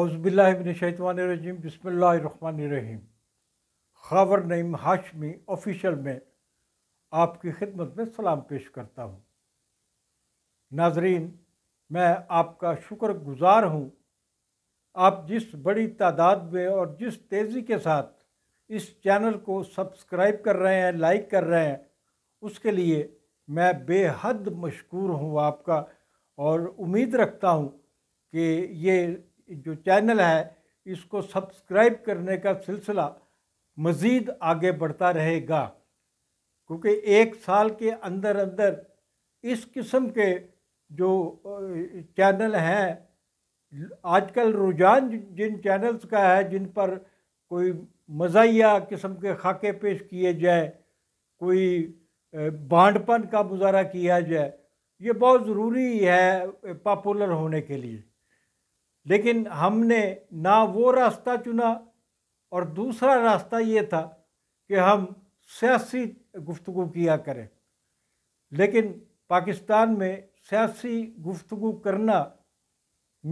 औज़बिल्लाशैतवानरजीम बसमीम खबर नईम हाशमी ऑफिशल में आपकी खिदमत में सलाम पेश करता हूँ नाजरीन मैं आपका शुक्र गुज़ार हूँ आप जिस बड़ी तादाद में और जिस तेज़ी के साथ इस चैनल को सब्सक्राइब कर रहे हैं लाइक कर रहे हैं उसके लिए मैं बेहद मशहूर हूँ आपका और उम्मीद रखता हूँ कि ये जो चैनल है इसको सब्सक्राइब करने का सिलसिला मज़ीद आगे बढ़ता रहेगा क्योंकि एक साल के अंदर अंदर इस किस्म के जो चैनल हैं आजकल रुझान जिन चैनल्स का है जिन पर कोई मज़ाया किस्म के खाके पेश किए जाए कोई बांडपन का मुजाहरा किया जाए ये बहुत ज़रूरी है पॉपुलर होने के लिए लेकिन हमने ना वो रास्ता चुना और दूसरा रास्ता ये था कि हम सियासी गुफ्तु किया करें लेकिन पाकिस्तान में सियासी गुफ्तु करना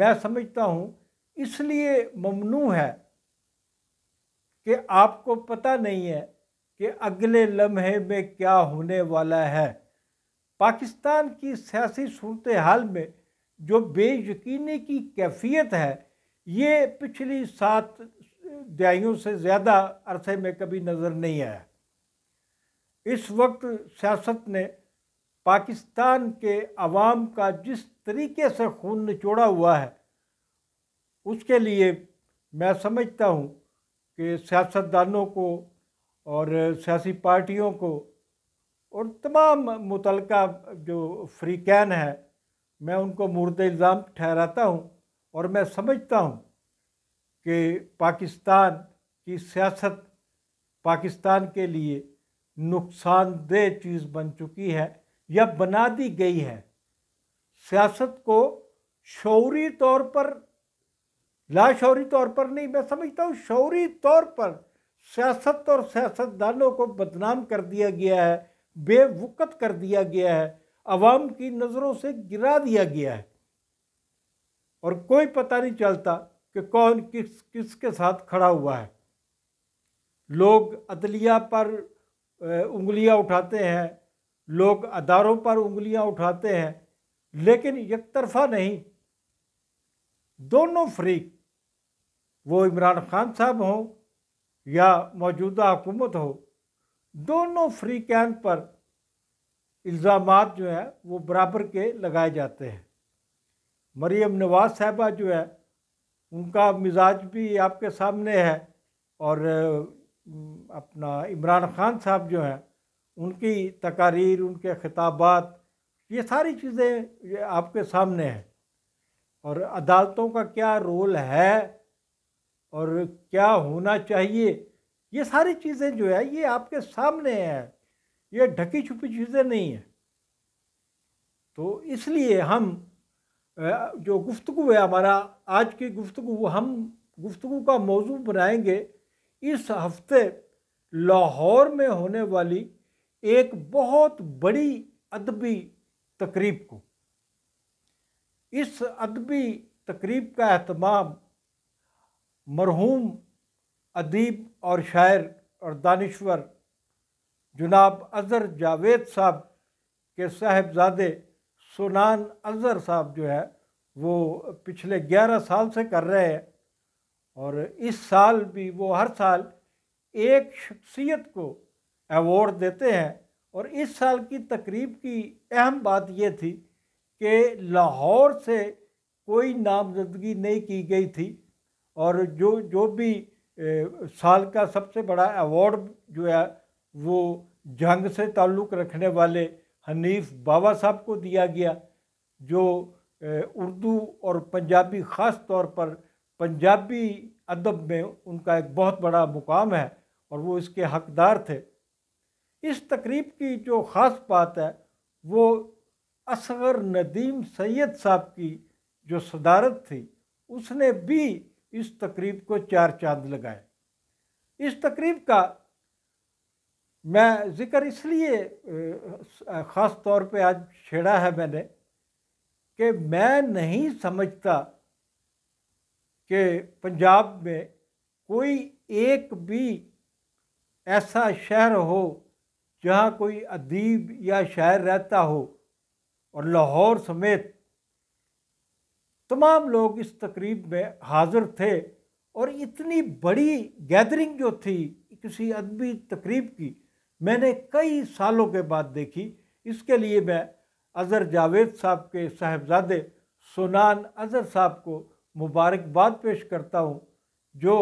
मैं समझता हूँ इसलिए ममनू है कि आपको पता नहीं है कि अगले लम्हे में क्या होने वाला है पाकिस्तान की सियासी सूरत हाल में जो बेयकीनी की कैफियत है ये पिछली सात दहाइयों से ज़्यादा अरसे में कभी नज़र नहीं आया इस वक्त सियासत ने पाकिस्तान के आवाम का जिस तरीके से खून निचोड़ा हुआ है उसके लिए मैं समझता हूँ कि सियासतदानों को और सियासी पार्टियों को और तमाम मुतलका जो फ्रीकैन है मैं उनको मुर्द इल्ज़ाम ठहराता हूँ और मैं समझता हूँ कि पाकिस्तान की सियासत पाकिस्तान के लिए नुकसानदेह चीज़ बन चुकी है या बना दी गई है सियासत को शौरी तौर पर लाशौरी तौर पर नहीं मैं समझता हूँ शौरी तौर पर सियासत और सियासतदानों को बदनाम कर दिया गया है बेवकत कर दिया गया है अवाम की नज़रों से गिरा दिया गया है और कोई पता नहीं चलता कि कौन किस किस के साथ खड़ा हुआ है लोग अदलिया पर उंगलियां उठाते हैं लोग अदारों पर उंगलियां उठाते हैं लेकिन एक तरफा नहीं दोनों फ्रीक वो इमरान खान साहब हों या मौजूदा हुकूमत हो दोनों फ्रीकैन पर इल्ज़ाम जो है वो बराबर के लगाए जाते हैं मरीम नवाज़ साहबा जो है उनका मिजाज भी आपके सामने है और अपना इमरान खान साहब जो हैं उनकी तकारीर उनके खिताबात ये सारी चीज़ें आपके सामने हैं और अदालतों का क्या रोल है और क्या होना चाहिए ये सारी चीज़ें जो है ये आपके सामने हैं ये ढकी छुपी चीज़ें नहीं हैं तो इसलिए हम जो गुफ्तु है हमारा आज की गुफ्तु हम गुफ्तु का मौजू बनाएंगे इस हफ्ते लाहौर में होने वाली एक बहुत बड़ी अदबी तकरीब को इस अदबी तकरीब का अहतमाम मरहूम अदीब और शायर और दानश्वर जनाब अजहर जावेद साहब के साहेबजादे सुनान अजहर साहब जो है वो पिछले ग्यारह साल से कर रहे हैं और इस साल भी वो हर साल एक शख्सियत को अवॉर्ड देते हैं और इस साल की तकरीब की अहम बात ये थी कि लाहौर से कोई नामजदगी नहीं की गई थी और जो जो भी ए, साल का सबसे बड़ा अवार्ड जो है वो जंग से ताल्लुक़ रखने वाले हनीफ बाबा साहब को दिया गया जो उर्दू और पंजाबी ख़ास तौर पर पंजाबी अदब में उनका एक बहुत बड़ा मुकाम है और वो इसके हकदार थे इस तकरीब की जो ख़ास बात है वो असगर नदीम सैयद साहब की जो सदारत थी उसने भी इस तकरीब को चार चांद लगाए इस तकरीब का मैं ज़िक्र इसलिए ख़ास तौर पे आज छेड़ा है मैंने कि मैं नहीं समझता कि पंजाब में कोई एक भी ऐसा शहर हो जहाँ कोई अदीब या शायर रहता हो और लाहौर समेत तमाम लोग इस तकरीब में हाज़िर थे और इतनी बड़ी गैदरिंग जो थी किसी अदबी तकरीब की मैंने कई सालों के बाद देखी इसके लिए मैं अज़र जावेद साहब के साहबजादे सुनान अज़र साहब को मुबारकबाद पेश करता हूँ जो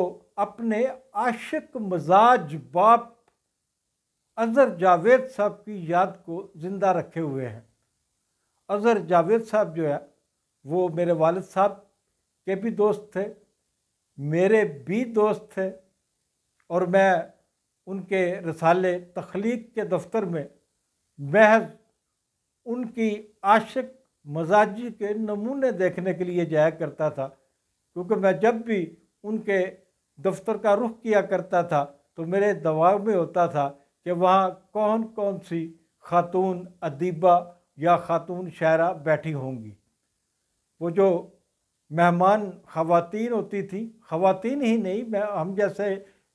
अपने आशिक मजाज बाप अज़र जावेद साहब की याद को ज़िंदा रखे हुए हैं अज़र जावेद साहब जो है वो मेरे वालद साहब के भी दोस्त थे मेरे भी दोस्त थे और मैं उनके रसाले तख्लीक के दफ्तर में महज उनकी आशिक मजाजी के नमूने देखने के लिए जाया करता था क्योंकि मैं जब भी उनके दफ्तर का रुख किया करता था तो मेरे दबाव में होता था कि वहाँ कौन कौन सी खातून अदीबा या खातून शायरा बैठी होंगी वो जो मेहमान ख़वातीन होती थी ख़वातीन ही नहीं मैं हम जैसे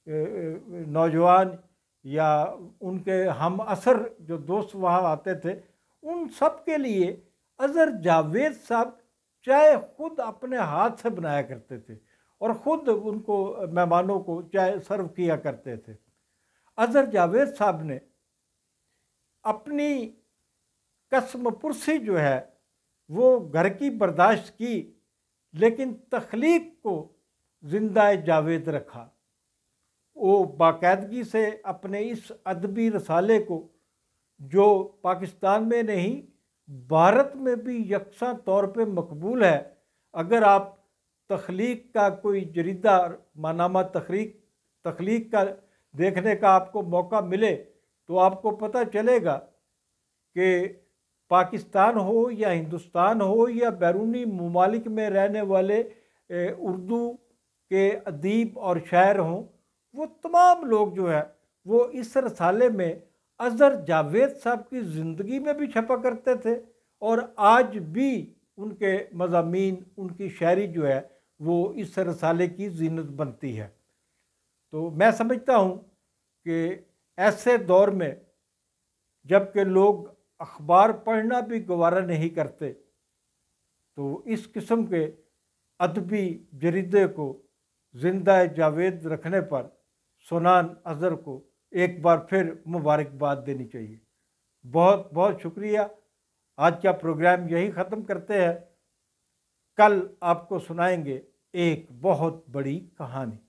नौजवान या उनके हम असर जो दोस्त वहाँ आते थे उन सब के लिए अज़र जावेद साहब चाय खुद अपने हाथ से बनाया करते थे और ख़ुद उनको मेहमानों को चाय सर्व किया करते थे अज़र जावेद साहब ने अपनी कसम पुरसी जो है वो घर की बर्दाश्त की लेकिन तख्लीक को जिंदा जावेद रखा वो बाकायदगी से अपने इस अदबी रसाले को जो पाकिस्तान में नहीं भारत में भी यकसा तौर पे मकबूल है अगर आप तख्लीक का कोई जरीदा मानामा तखरीक तख्लीक का देखने का आपको मौका मिले तो आपको पता चलेगा कि पाकिस्तान हो या हिंदुस्तान हो या बैरूनी ममालिक में रहने वाले उर्दू के अदीब और शायर हों वो तमाम लोग जो है वो इस रसाले में अजहर जावेद साहब की ज़िंदगी में भी छपा करते थे और आज भी उनके मजामी उनकी शायरी जो है वो इस रसाले की जीनत बनती है तो मैं समझता हूँ कि ऐसे दौर में जबकि लोग अखबार पढ़ना भी गवारा नहीं करते तो इस किस्म के अदबी जरीदे को जिंदा जावेद रखने पर सोनान अजहर को एक बार फिर मुबारकबाद देनी चाहिए बहुत बहुत शुक्रिया आज का प्रोग्राम यही ख़त्म करते हैं कल आपको सुनाएंगे एक बहुत बड़ी कहानी